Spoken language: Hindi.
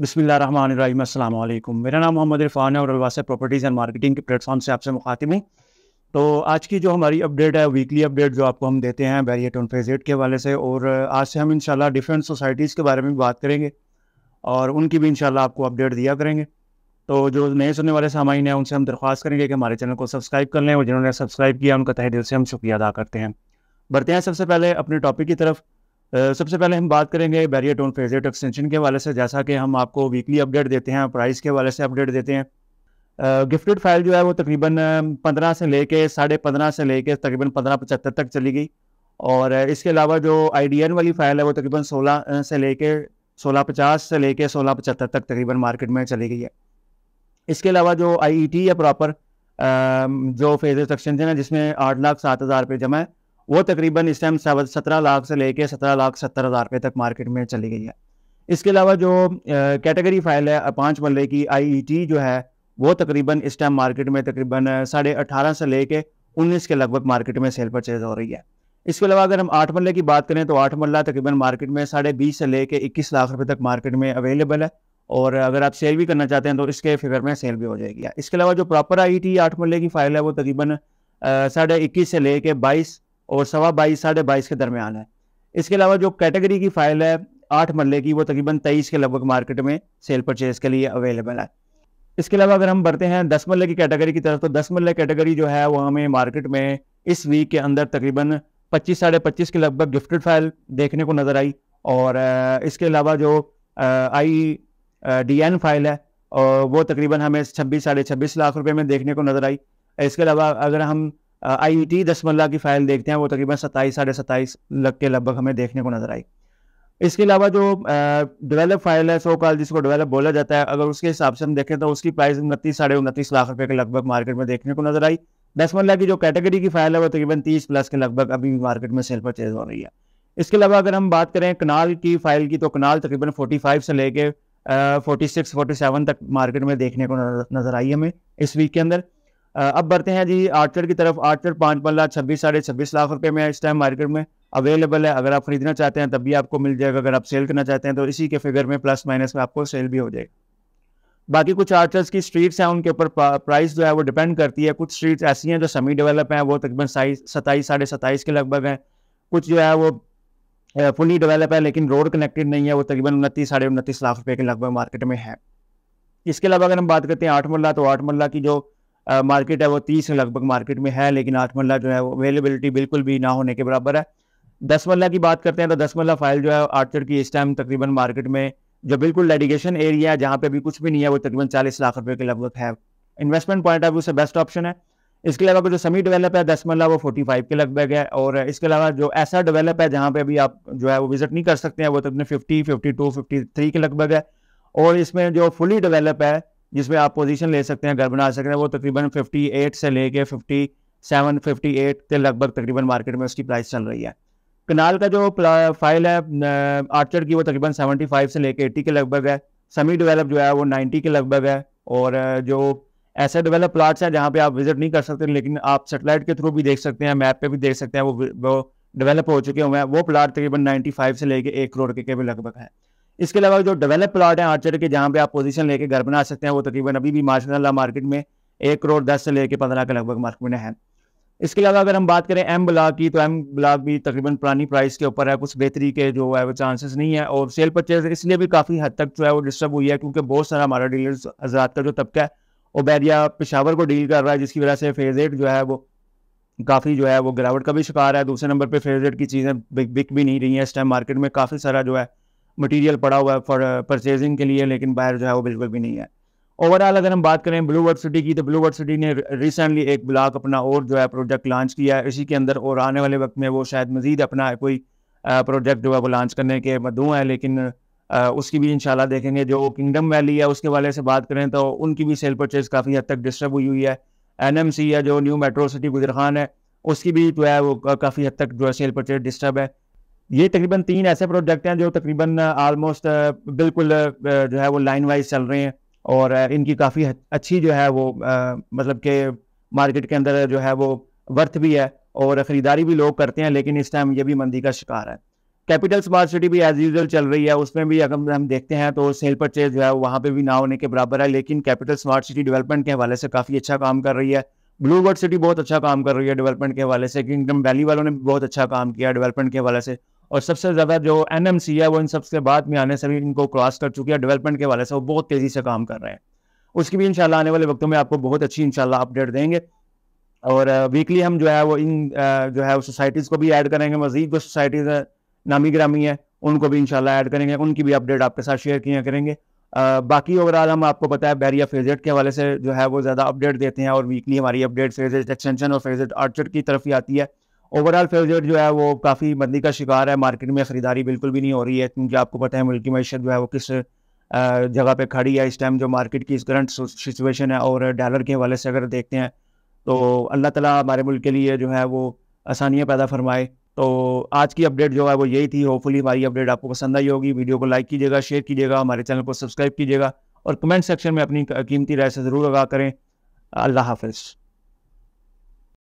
बसमिल मेरा नाम मोहम्मद इरफान है और अलवास प्रॉपर्टीज़ एंड मार्केटिंग के प्लेटफॉर्म से आपसे मुखातिब हूँ तो आज की जो हमारी अपडेट है वीकली अपडेट जो आपको हम देते हैं बैरिएट ऑन फेज एट के हवाले से और आज से हम इनशाला डिफरेंट सोसाइटीज़ के बारे में बात करेंगे और उनकी भी शाला आपको अपडेट दिया करेंगे तो जो नए सुनने वाले सामाइन हैं उनसे हम दरख्वास्त करेंगे कि हमारे चैनल को सब्सक्राइब कर लें और जिन्होंने सब्सक्राइब किया उनका तहे दिल से हम शुक्रिया अदा करते हैं बढ़ते हैं सबसे पहले अपने टॉपिक की तरफ सबसे पहले हम बात करेंगे बैरियटोन फेजेट एक्सटेंशन के वाले से जैसा कि हम आपको वीकली अपडेट देते हैं प्राइस के वाले से अपडेट देते हैं गिफ्टेड फाइल जो है वो तकरीबन पंद्रह से लेके साढ़े पंद्रह से लेके तकरीबन पंद्रह पचहत्तर तक चली गई और इसके अलावा जो आई वाली फ़ाइल है वो तकरीबन सोलह से लेके सोलह पचास से लेके सोलह पचहत्तर तक तकरीबन मार्केट में चली गई है इसके अलावा जो आई e है प्रॉपर जो फेजेस एक्सटेंशन है जिसमें आठ लाख सात हज़ार रुपये जमा है वो तकरीबन इस टाइम सत्रह लाख से लेके सत्रह लाख सत्तर हज़ार रुपये तक मार्केट में चली गई है इसके अलावा जो कैटेगरी फाइल है पाँच मल्ले की आईईटी e जो है वो तकरीबन इस टाइम मार्केट में तकरीबन साढ़े अठारह से लेके उन्नीस के लगभग मार्केट में सेल परचेज हो रही है इसके अलावा अगर हम आठ मल्ले की बात करें तो आठ मल्ला तकरीबन मार्केट में साढ़े बीस से लेके इक्कीस लाख रुपये तक मार्केट में अवेलेबल है और अगर आप सेल भी करना चाहते हैं तो इसके फिगर में सेल भी हो जाएगी इसके अलावा जो प्रॉपर आई टी आठ मल्ले की फाइल है वो तकरीबन साढ़े इक्कीस से लेके बाईस और सवा बाईस साढ़े बाईस के दरमियान है इसके अलावा जो कैटेगरी की फ़ाइल है आठ मरले की वो तकरीबन तेईस के लगभग मार्केट में सेल परचेज के लिए अवेलेबल है इसके अलावा अगर हम बढ़ते हैं दस मरले की कैटेगरी की तरफ तो दस मरले कैटेगरी जो है वो हमें मार्केट में इस वीक के अंदर तकरीबन पच्चीस साढ़े पच्चीस के लगभग गिफ्टेड फाइल देखने को नज़र आई और इसके अलावा जो आई डी एन फाइल है और वो तकरीबन हमें छब्बीस साढ़े छब्बीस लाख रुपए में देखने को नज़र आई इसके अलावा अगर हम आई टी e दसमल्ला की फाइल देखते हैं वो तकरीबन सत्ताईस साढ़े सत्ताईस लग के लगभग हमें देखने को नजर आई इसके अलावा जो डेवलप फाइल है सो कॉल जिसको डेवलप बोला जाता है अगर उसके हिसाब से हम देखें तो उसकी प्राइस उनतीस साढ़े उनतीस लाख रुपए के लगभग मार्केट में देखने को नजर आई दसमल्ला की जो कैटेगरी की फाइल है वो तकरीबन तीस प्लस के लगभग अभी मार्केट में सेल परचेज हो रही है इसके अलावा अगर हम बात करें कनाल की फाइल की तो कनाल तकरीबन फाइव से लेके फोर्टी सेवन तक मार्केट में देखने को नजर आई हमें इस वीक के अंदर अब बढ़ते हैं जी आर्चर की तरफ आर्चर पाँच पल्ला छब्बीस साढ़े छब्बीस लाख रुपए में इस टाइम मार्केट में अवेलेबल है अगर आप खरीदना चाहते हैं तब भी आपको मिल जाएगा अगर आप सेल करना चाहते हैं तो इसी के फिगर में प्लस माइनस में आपको सेल भी हो जाएगा बाकी कुछ आर्चर्स की स्ट्रीट्स हैं उनके ऊपर प्राइस जो है वो डिपेंड करती है कुछ स्ट्रीट्स ऐसी हैं जो सेमी डेवलप हैं वो तकरीबन सताईस साढ़े सताईस के लगभग हैं कुछ जो है वो फुली डेवलप है लेकिन रोड कनेक्टेड नहीं है वो तकरीबन उनतीस साढ़े उनतीस लाख रुपए के लगभग मार्केट में है इसके अलावा अगर हम बात करते हैं आठ मल्ला तो आठ मल्ला की जो मार्केट है वो तीस लगभग मार्केट में है लेकिन आठ मल्ला जो है वो अवेलेबिलिटी बिल्कुल भी ना होने के बराबर है दस मल्ला की बात करते हैं तो दस मल्ला फाइल जो है आर्चर की इस टाइम तकरीबन मार्केट में जो बिल्कुल डेडिकेशन एरिया है जहाँ पे अभी कुछ भी नहीं है वो तकरीबन चालीस लाख रुपए के लगभग है इन्वेस्टमेंट पॉइंट ऑफ व्यू से बेस्ट ऑप्शन है इसके अलावा जो समी डेवलप है दस मल्ला वो फोर्टी फाइव के लगभग है और इसके अलावा जो ऐसा डेवलप है जहाँ पे अभी आप जो है वो विजिट नहीं कर सकते हैं वो तकरीबन fifty fifty two fifty three के लगभग है और इसमें जो फुली डेवलप है जिसमें आप पोजीशन ले सकते हैं घर बना सकते हैं वो तकरीबन 58 से लेके 57 58 के लगभग तकरीबन मार्केट में उसकी प्राइस चल रही है कनाल का जो फाइल है आर्चर की वो तकरीबन 75 से लेके 80 के लगभग है समी डेवलप जो है वो 90 के लगभग है और जो ऐसे डेवलप प्लाट्स हैं जहाँ पे आप विजिट नहीं कर सकते लेकिन आप सेटेलाइट के थ्रू भी देख सकते हैं मैप पर भी देख सकते हैं वो वो डेवलप हो चुके हुए हैं वो प्लाट तकरीबन नाइन्टी से लेके एक करोड़ के, के भी लगभग है इसके अलावा जो डेवलप प्लाट हैं आर्चर के जहाँ पे आप पोजीशन लेके घर बना सकते हैं वो तकरीबन अभी भी माशाला मार्केट में एक करोड़ दस से लेके पंद्रह के लगभग मार्केट में है इसके अलावा अगर हम बात करें एम ब्लॉक की तो एम ब्लॉक भी तकरीबन पुरानी प्राइस के ऊपर है कुछ बेहतरी के जो है वो चांसेस नहीं है और सेल परचेज इसलिए भी काफ़ी हद तक जो है वो डिस्टर्ब हुई है क्योंकि बहुत सारा हमारा डीलर्स हजरात का जो तबका है ओबैरिया पेशावर को डील कर रहा है जिसकी वजह से फेज जो है वो काफ़ी जो है वो गिरावट का भी शिकार है दूसरे नंबर पर फेज की चीज़ें बिक बिक भी नहीं रही हैं इस टाइम मार्केट में काफ़ी सारा जो है मटेरियल पड़ा हुआ है फॉर परचेजिंग uh, के लिए लेकिन बायर जो है वो बिल्कुल भी नहीं है ओवरऑल अगर हम बात करें ब्लू वर्ड सिटी की तो ब्लू वर्ड सिटी ने रिसेंटली एक ब्लॉक अपना और जो है प्रोजेक्ट लॉन्च किया है इसी के अंदर और आने वाले वक्त में वो शायद मजीद अपना कोई प्रोजेक्ट uh, जो है वो लॉन्च करने के मदू है लेकिन uh, उसकी भी इंशाल्लाह देखेंगे जो किंगडम वैली है उसके वाले से बात करें तो उनकी भी सेल परचेज काफ़ी हद तक डिस्टर्ब हुई हुई है एन है जो न्यू मेट्रो सिटी गुजर खान है उसकी भी जो है वो काफ़ी हद तक जो है सेल परचेज डिस्टर्ब है ये तकरीबन तीन ऐसे प्रोजेक्ट हैं जो तकरीबन आलमोस्ट बिल्कुल जो है वो लाइन वाइज चल रहे हैं और इनकी काफ़ी अच्छी जो है वो मतलब के मार्केट के अंदर जो है वो वर्थ भी है और ख़रीदारी भी लोग करते हैं लेकिन इस टाइम ये भी मंदी का शिकार है कैपिटल स्मार्ट सिटी भी एज यूजल चल रही है उसमें भी अगर हम देखते हैं तो सेल परचेज जो है वहाँ पर भी ना होने के बराबर है लेकिन कैपिटल स्मार्ट सिटी डेवलपमेंट के हवाले से काफ़ी अच्छा काम कर रही है ब्लू वर्ड सिटी बहुत अच्छा काम कर रही है डेवलपमेंट के हवाले से किंगडम वैली वालों ने बहुत अच्छा काम किया डेवलपमेंट के हवाले से और सबसे ज़्यादा जो एन एम सी है वो इन सबसे बाद में आने से भी इनको क्रॉस कर चुकी है डेवलपमेंट के वाले से वो बहुत तेज़ी से काम कर रहे हैं उसकी भी इंशाल्लाह आने वाले वक्तों में आपको बहुत अच्छी इंशाल्लाह अपडेट देंगे और वीकली हम जो है वो इन जो है सोसाइटीज़ को भी ऐड करेंगे मजीद जो सोसाइटीज़ नामी ग्रामी है उनको भी इनशाला ऐड करेंगे उनकी भी अपडेट आपके साथ शेयर किया करेंगे आ, बाकी ओवरऑल हम आपको पता है बैरिया फेजेट के हवाले से जो है वो ज़्यादा अपडेट देते हैं और वीकली हमारी अपडेट फेजेट एक्सटेंशन और फेजेट आर्चर की तरफ ही आती है ओवरऑल फ्यूचर जो है वो काफ़ी मंदी का शिकार है मार्केट में ख़रीदारी बिल्कुल भी नहीं हो रही है क्योंकि आपको पता है मुल्क की जो है वो किस जगह पे खड़ी है इस टाइम जो मार्केट की इस करंट सिचुएशन है और डॉलर के हवाले से अगर देखते हैं तो अल्लाह ताला हमारे मुल्क के लिए जो है वो आसानियाँ पैदा फरमाए तो आज की अपडेट जो है वो यही थी होपफुली हमारी अपडेट आपको पसंद आई होगी वीडियो को लाइक कीजिएगा शेयर कीजिएगा हमारे चैनल को सब्सक्राइब कीजिएगा और कमेंट सेक्शन में अपनी कीमती राय से ज़रूर आगा करें अल्लाह हाफिज़